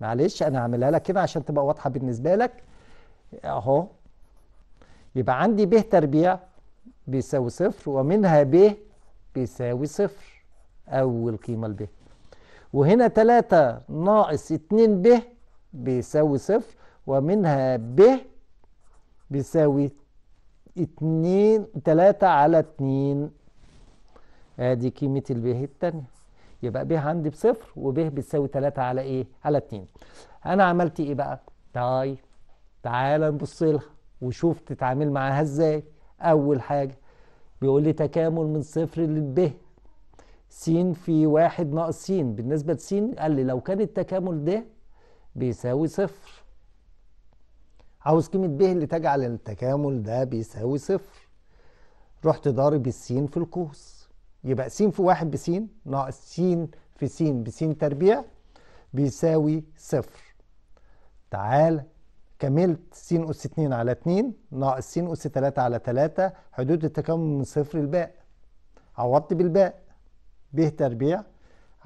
معلش أنا هعملها لك كده عشان تبقى واضحة بالنسبة لك أهو يبقى عندي ب تربيع بيساوي صفر ومنها ب بيساوي صفر أول قيمة ب وهنا 3 ناقص 2 ب بيساوي صفر ومنها ب بيساوي 2 3 على 2 ادي قيمه ال ب الثانيه يبقى ب عندي بصفر وب بتساوي 3 على ايه؟ على 2 انا عملت ايه بقى؟ طيب تعالى نبص لها وشوف تتعامل معاها ازاي اول حاجه بيقول لي تكامل من صفر للب س في واحد ناقص س بالنسبه لس قال لي لو كان التكامل ده بيساوي صفر عاوز قيمه ب اللي تجعل التكامل ده بيساوي صفر رحت ضارب السين في القوس يبقى س في واحد بسين ناقص س في س بسين تربيع بيساوي صفر تعال كملت س أس 2 على 2 ناقص س أس 3 على 3 حدود التكامل من صفر الباء عوضت بالباء ب تربيع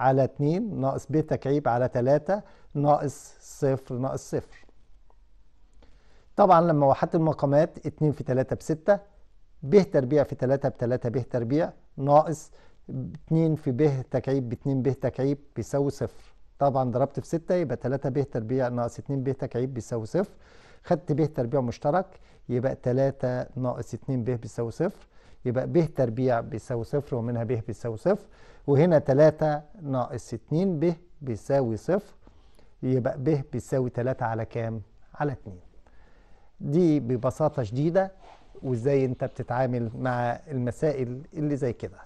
على 2 ناقص ب تكعيب على 3 ناقص صفر ناقص صفر طبعا لما وحدت المقامات 2 في 3 ب 6 ب تربيع في 3 ب 3 ب تربيع ناقص 2 في ب تكعيب ب 2 ب تكعيب بيساوي صفر طبعا ضربت في 6 يبقى 3 ب تربيع ناقص 2 ب تكعيب بيساوي صفر خدت ب تربيع مشترك يبقى 3 ناقص 2 ب بيساوي صفر يبقى ب تربيع بيساوي صفر ومنها ب بيساوي صفر وهنا 3 ناقص 2 ب بيساوي صفر يبقى ب بيساوي 3 على كام؟ على 2 دي ببساطة شديدة وازاي انت بتتعامل مع المسائل اللي زي كده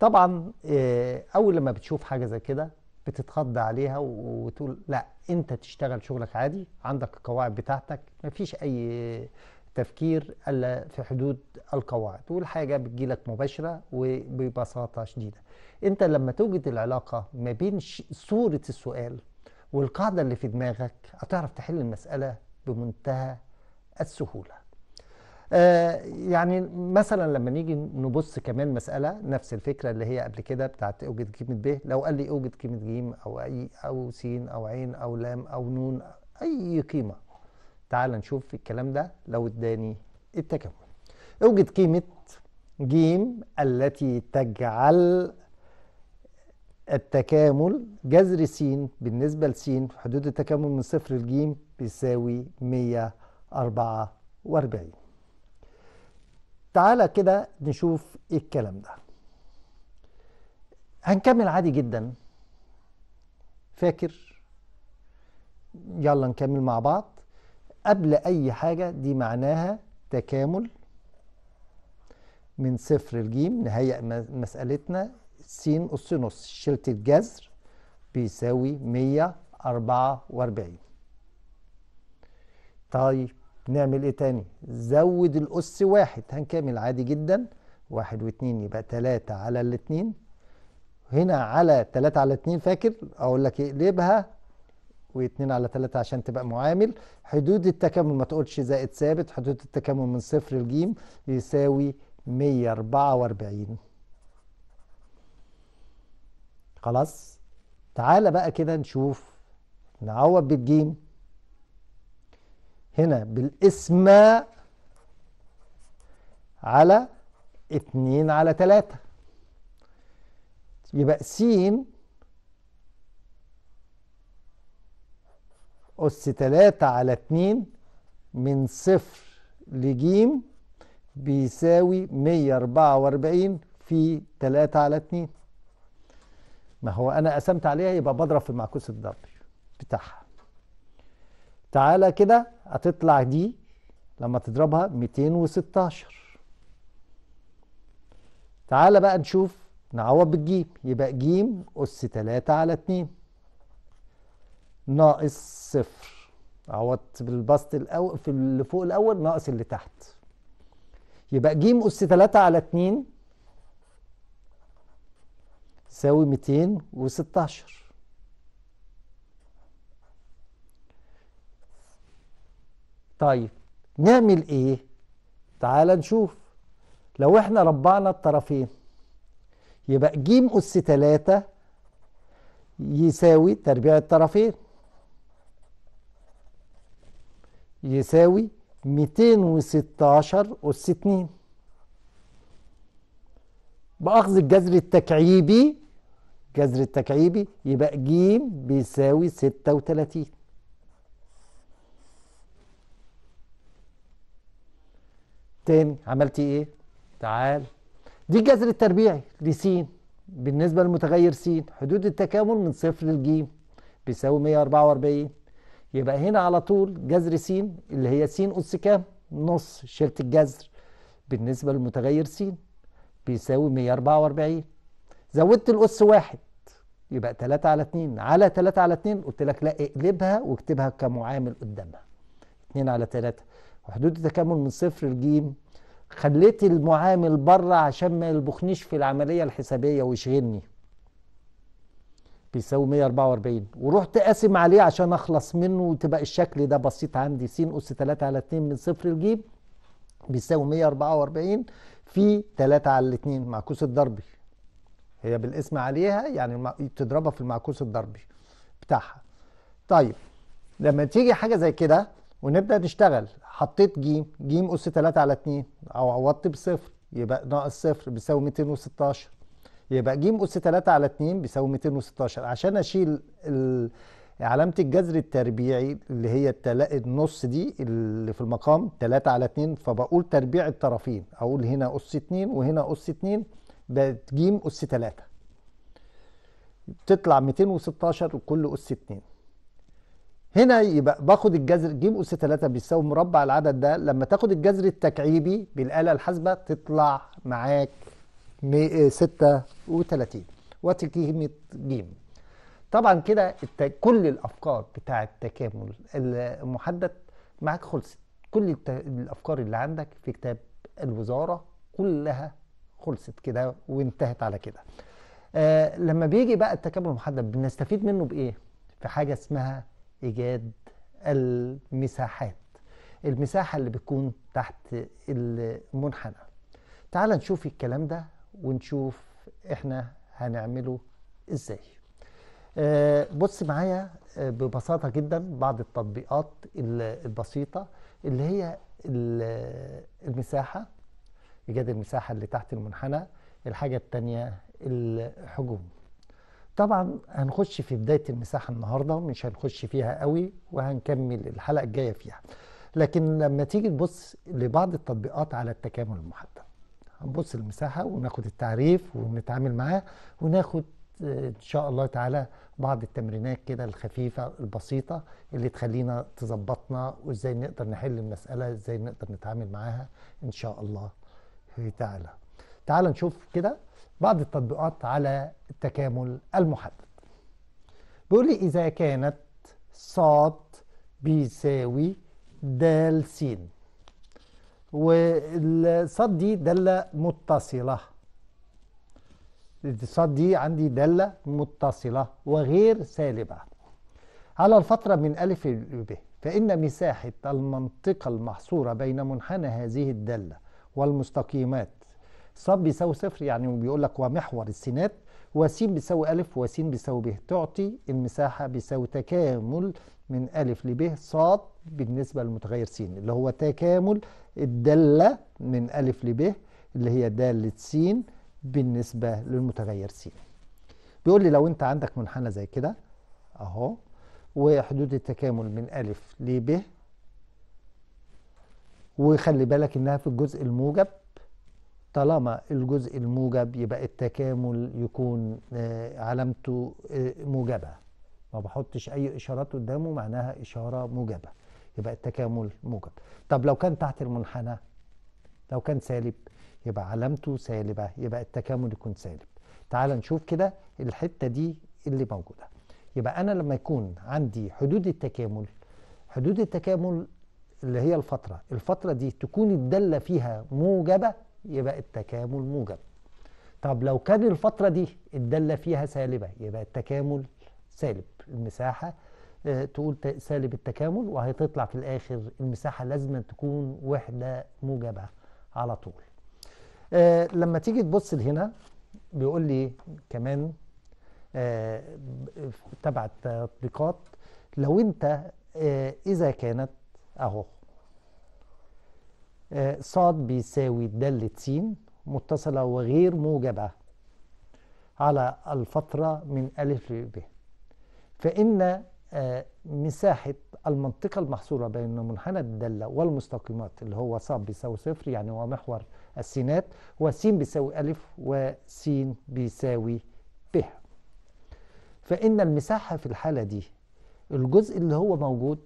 طبعا آه، اول لما بتشوف حاجه زي كده بتتخض عليها وتقول لا انت تشتغل شغلك عادي عندك القواعد بتاعتك مفيش اي تفكير الا في حدود القواعد والحاجه بتجيلك مباشره وببساطه شديده انت لما توجد العلاقه ما بين صوره السؤال والقاعده اللي في دماغك هتعرف تحل المساله بمنتهى السهوله آه، يعني مثلا لما نيجي نبص كمان مسألة نفس الفكرة اللي هي قبل كده بتاعت أوجد قيمة ب لو قال لي أوجد قيمة ج أو أي أو س أو عين أو لام أو نون أي قيمة تعال نشوف الكلام ده لو اداني التكامل أوجد قيمة ج التي تجعل التكامل جذر س بالنسبة في حدود التكامل من صفر ج بيساوي 144 تعالى كده نشوف ايه الكلام ده هنكمل عادي جدا فاكر يلا نكمل مع بعض قبل اي حاجة دي معناها تكامل من صفر لجيم نهاية مسألتنا س أس نص شلت الجذر بيساوي 144 طيب نعمل ايه تاني زود الأس واحد هنكمل عادي جدا واحد واتنين يبقى تلاتة على الاتنين هنا على تلاتة على اتنين فاكر أقول لك اقلبها واتنين على تلاتة عشان تبقى معامل حدود التكامل ما تقولش زائد ثابت حدود التكامل من صفر الجيم يساوي مية اربعة واربعين خلاص تعالى بقى كده نشوف نعوض بالجيم هنا بالاسماء على اثنين على ثلاثة يبقى س أس ثلاثة على اثنين من صفر لجيم بيساوي مية أربعة وأربعين في ثلاثة على اثنين ما هو أنا قسمت عليها يبقى بضرب في معكوس الضرب بتاعها تعالى كده هتطلع دي لما تضربها 216 تعالى بقى نشوف نعوض بالجيم يبقى جيم أس 3 على 2 ناقص صفر عوضت بالبسط الأول في اللي فوق الأول ناقص اللي تحت يبقى ج أس 3 على 2 يساوي 216 طيب نعمل ايه تعال نشوف لو احنا ربعنا الطرفين يبقى ج أس 3 يساوي تربيع الطرفين يساوي 216 أس 2 بأخذ الجذر التكعيبي الجذر التكعيبي يبقى ج بيساوي 36 تاني عملتي ايه تعال دي الجذر التربيعي لسين بالنسبة للمتغير س حدود التكامل من صفر لج بيساوي 144 يبقى هنا على طول جذر س اللي هي س أس كام؟ نص شلت الجذر بالنسبة للمتغير س بيساوي 144 زودت الأس واحد يبقى 3 على 2 على 3 على 2 قلت لك لا اقلبها واكتبها كمعامل قدامها 2 على 3 حدود التكامل من صفر لجيم خليت المعامل بره عشان ما يلبخنيش في العمليه الحسابيه ويشغلني بيساوي 144 ورحت قاسم عليه عشان اخلص منه وتبقى الشكل ده بسيط عندي س اس 3 على 2 من صفر لجيم بيساوي 144 في 3 على 2 معكوس الضربي هي بالاسم عليها يعني تضربها في المعكوس الضربي بتاعها طيب لما تيجي حاجه زي كده ونبدا نشتغل حطيت ج ج أس 3 على 2 أو عوضت بصفر يبقى ناقص صفر بيساوي 216 يبقى ج أس 3 على 2 بيساوي 216 عشان أشيل علامة الجذر التربيعي اللي هي التلا... النص دي اللي في المقام 3 على 2 فبقول تربيع الطرفين أقول هنا أس 2 وهنا أس 2 بقت ج أس 3 بتطلع 216 وكل أس 2 هنا يبقى باخد الجذر جيم اس 3 بيساوي مربع العدد ده لما تاخد الجذر التكعيبي بالاله الحاسبه تطلع معاك 36 وتكيمه ج طبعا كده كل الافكار بتاع التكامل المحدد معاك خلصت كل الافكار اللي عندك في كتاب الوزاره كلها خلصت كده وانتهت على كده آه لما بيجي بقى التكامل المحدد بنستفيد منه بايه في حاجه اسمها إيجاد المساحات المساحة اللي بتكون تحت المنحنى تعال نشوف الكلام ده ونشوف احنا هنعمله ازاي آه، بص معايا آه، ببساطة جدا بعض التطبيقات البسيطة اللي هي المساحة إيجاد المساحة اللي تحت المنحنى الحاجة التانية الحجوم طبعا هنخش في بداية المساحة النهاردة مش هنخش فيها قوي وهنكمل الحلقة الجاية فيها لكن لما تيجي تبص لبعض التطبيقات على التكامل المحدد هنبص المساحة وناخد التعريف ونتعامل معاه وناخد آه، إن شاء الله تعالى بعض التمرينات كده الخفيفة البسيطة اللي تخلينا تظبطنا وإزاي نقدر نحل المسألة إزاي نقدر نتعامل معاها إن شاء الله تعالى تعالى نشوف كده بعض التطبيقات على التكامل المحدد بيقول لي إذا كانت صاد بيساوي د س والصاد دي دالة متصلة الصاد دي عندي دالة متصلة وغير سالبة على الفترة من ألف إلى ب فإن مساحة المنطقة المحصورة بين منحنى هذه الدالة والمستقيمات ص بيساوي صفر يعني بيقول لك ومحور السينات وس بيساوي أ وس بيساوي ب تعطي المساحة بيساوي تكامل من أ ل ب ص بالنسبة للمتغير س اللي هو تكامل الدالة من أ ل ب اللي هي دالة س بالنسبة للمتغير س بيقول لي لو أنت عندك منحنى زي كده أهو وحدود التكامل من أ ل ب وخلي بالك إنها في الجزء الموجب طالما الجزء الموجب يبقى التكامل يكون آه، علامته آه، موجبة ما بحطش أي إشارات قدامه معناها إشارة موجبة يبقى التكامل موجب طب لو كان تحت المنحنى لو كان سالب يبقى علامته سالبة يبقى التكامل يكون سالب تعال نشوف كده الحتة دي اللي موجودة يبقى أنا لما يكون عندي حدود التكامل حدود التكامل اللي هي الفترة الفترة دي تكون الدالة فيها موجبة يبقى التكامل موجب طب لو كان الفترة دي الدالة فيها سالبة يبقى التكامل سالب المساحة آه، تقول سالب التكامل وهتطلع في الآخر المساحة لازم تكون وحدة موجبة على طول آه لما تيجي تبص لهنا بيقول لي كمان آه تبع التطبيقات لو انت آه اذا كانت اهو آه، ص بيساوي دالة س متصلة وغير موجبة على الفترة من أ ل ب فإن آه، مساحة المنطقة المحصورة بين منحنى الدالة والمستقيمات اللي هو ص بيساوي صفر يعني هو محور السينات هو س بيساوي و وس بيساوي ب فإن المساحة في الحالة دي الجزء اللي هو موجود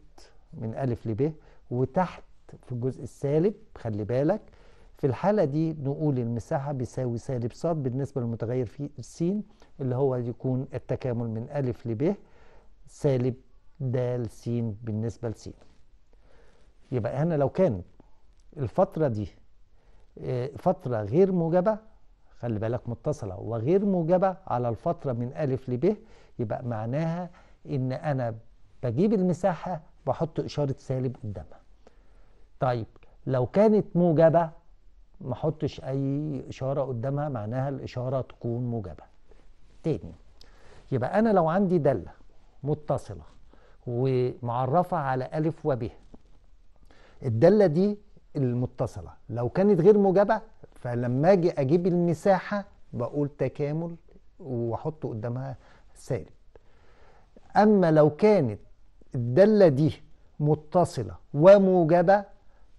من أ ل ب وتحت في الجزء السالب خلي بالك في الحالة دي نقول المساحة بيساوي سالب ص بالنسبة للمتغير في س اللي هو يكون التكامل من أ لب سالب د س بالنسبة لس يبقى هنا لو كانت الفترة دي آه، فترة غير موجبة خلي بالك متصلة وغير موجبة على الفترة من أ لب يبقى معناها إن أنا بجيب المساحة بحط إشارة سالب قدامها طيب لو كانت موجبة ما احطش أي إشارة قدامها معناها الإشارة تكون موجبة تاني يبقى أنا لو عندي دالة متصلة ومعرفة على ألف وب الدالة دي المتصلة لو كانت غير موجبة فلما أجي أجيب المساحة بقول تكامل وأحط قدامها سالب أما لو كانت الدالة دي متصلة وموجبة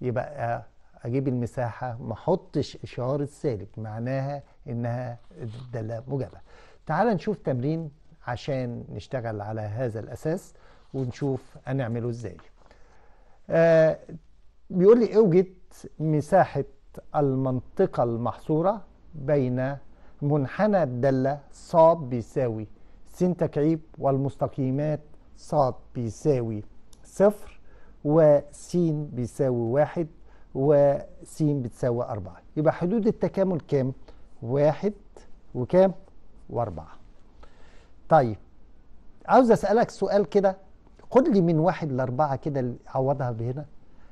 يبقى اجيب المساحه ما احطش اشارة السالب معناها انها الداله موجبه تعال نشوف تمرين عشان نشتغل على هذا الاساس ونشوف هنعمله ازاي آه بيقول لي اوجد مساحه المنطقه المحصوره بين منحنى الداله ص بيساوي س تكعيب والمستقيمات ص بيساوي صفر وس بيساوي واحد وس بتساوي أربعة يبقى حدود التكامل كام؟ واحد وكام؟ وأربعة طيب عاوز أسألك سؤال كده خد لي من واحد لأربعة كده عوضها بهنا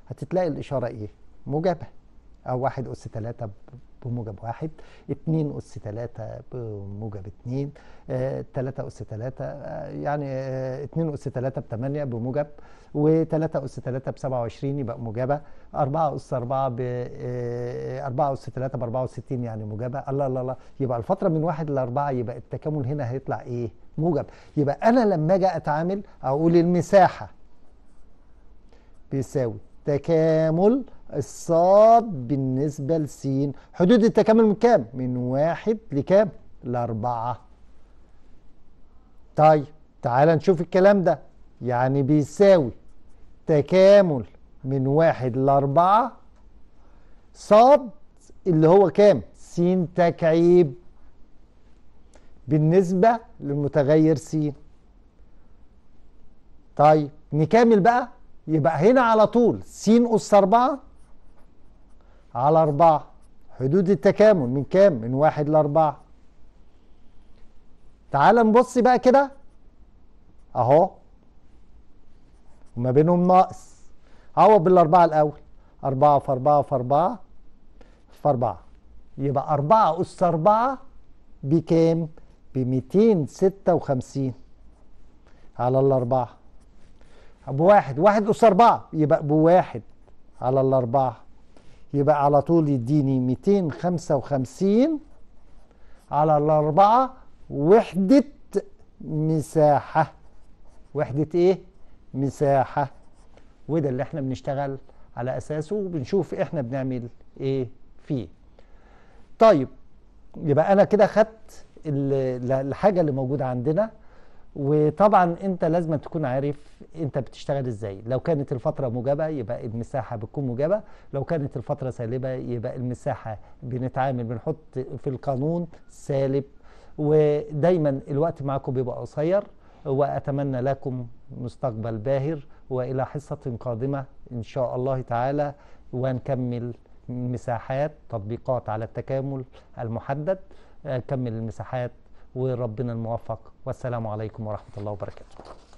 هتتلاقي الإشارة إيه؟ موجبة أو واحد أس تلاتة بموجب واحد اتنين أس تلاتة بموجب اتنين آه، تلاتة أس تلاتة آه، يعني آه، اتنين أس تلاتة بتمانية بموجب و3 أس 3 بسبعة وعشرين يبقى موجبة أربعة أس أربعة ب أربعة أس 3 بأربعة وستين يعني موجبة الله الله الله يبقى الفترة من واحد لأربعة يبقى التكامل هنا هيطلع إيه؟ موجب يبقى أنا لما أجي أتعامل أقول المساحة بيساوي تكامل الصاد بالنسبة لسين حدود التكامل من كام؟ من واحد لكام؟ لأربعة طيب تعال نشوف الكلام ده يعني بيساوي تكامل من واحد لأربعة صاد اللي هو كام؟ س تكعيب بالنسبة للمتغير س طيب نكمل بقى يبقى هنا على طول س أس أربعة على أربعة حدود التكامل من كام؟ من واحد لأربعة تعال نبص بقى كده أهو وما بينهم ناقص عوض بالأربعة الأول أربعة في أربعة في أربعة في أربعة يبقى أربعة أس أربعة بكام؟ ب 256 على الأربعة بواحد واحد أس أربعة يبقى بواحد على الأربعة يبقى على طول يديني 255 على الأربعة وحدة مساحة وحدة إيه؟ مساحة وده اللي احنا بنشتغل على أساسه وبنشوف احنا بنعمل إيه فيه طيب يبقى أنا كده خدت الحاجة اللي موجودة عندنا وطبعا أنت لازم تكون عارف انت بتشتغل ازاي لو كانت الفتره موجبه يبقى المساحه بتكون موجبه لو كانت الفتره سالبه يبقى المساحه بنتعامل بنحط في القانون سالب ودايما الوقت معاكم بيبقى قصير واتمنى لكم مستقبل باهر والى حصه قادمه ان شاء الله تعالى ونكمل مساحات تطبيقات على التكامل المحدد نكمل آه، المساحات وربنا الموفق والسلام عليكم ورحمه الله وبركاته